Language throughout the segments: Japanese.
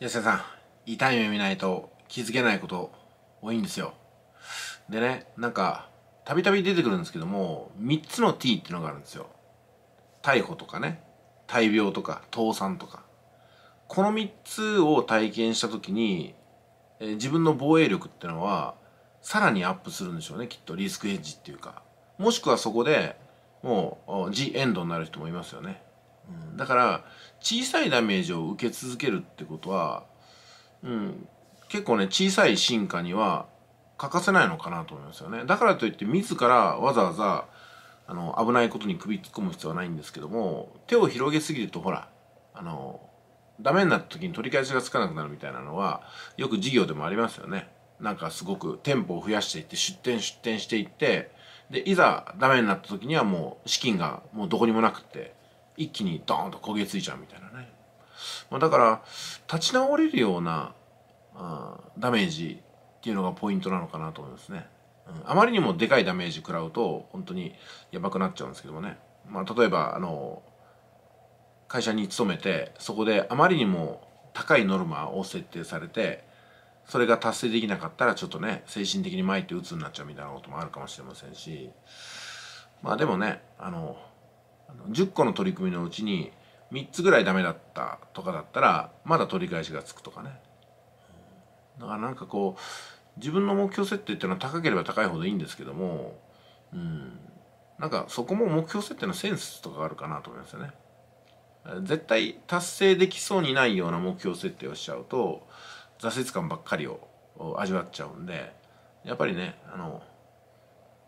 安田さん、痛い目見ないと気づけないこと多いんですよ。でね、なんか、たびたび出てくるんですけども、3つの T っていうのがあるんですよ。逮捕とかね、大病とか、倒産とか。この3つを体験した時に、えー、自分の防衛力ってのは、さらにアップするんでしょうね、きっと。リスクヘッジっていうか。もしくはそこで、もう、ジ・エンドになる人もいますよね。だから小さいダメージを受け続けるってことは、うん、結構ね小さい進化には欠かせないのかなと思いますよねだからといって自らわざわざあの危ないことに首突っ込む必要はないんですけども手を広げすぎるとほらあのダメになった時に取り返しがつかなくなるみたいなのはよく事業でもありますよねなんかすごく店舗を増やしていって出店出店していってでいざダメになった時にはもう資金がもうどこにもなくって一気にドーンと焦げついちゃうみたいなね、まあ、だから立ち直れるようなダメージっていうのがポイントなのかなと思いますね、うん、あまりにもでかいダメージ食らうと本当にやばくなっちゃうんですけどもね、まあ、例えばあの会社に勤めてそこであまりにも高いノルマを設定されてそれが達成できなかったらちょっとね精神的に参って鬱になっちゃうみたいなこともあるかもしれませんしまあでもねあの10個の取り組みのうちに3つぐらいダメだったとかだったらまだ取り返しがつくとかねだからなんかこう自分の目標設定っていうのは高ければ高いほどいいんですけどもうんなんかそこも目標設定のセンスとかあるかなと思いますよね絶対達成できそうにないような目標設定をしちゃうと挫折感ばっかりを味わっちゃうんでやっぱりねあの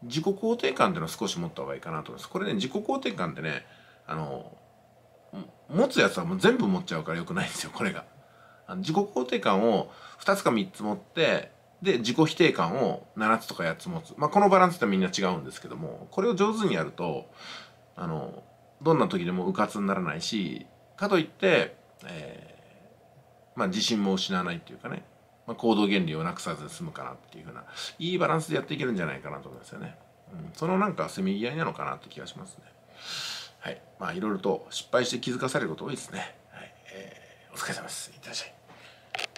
自己肯定感っていうのは少し持った方がいいかなと思います。これね、自己肯定感ってね、あの、持つやつはもう全部持っちゃうから良くないんですよ、これが。自己肯定感を2つか3つ持って、で、自己否定感を7つとか8つ持つ。まあ、このバランスってみんな違うんですけども、これを上手にやると、あの、どんな時でもうかつにならないし、かといって、えー、まあ、自信も失わないっていうかね、まあ、行動原理をなくさず済むかなっていうふうないいバランスでやっていけるんじゃないかなと思いますよね、うん、そのなんかせめぎ合いなのかなって気がしますねはいまあいろいろと失敗して気づかされること多いですねはい、えー、お疲れ様ですいってらっしゃい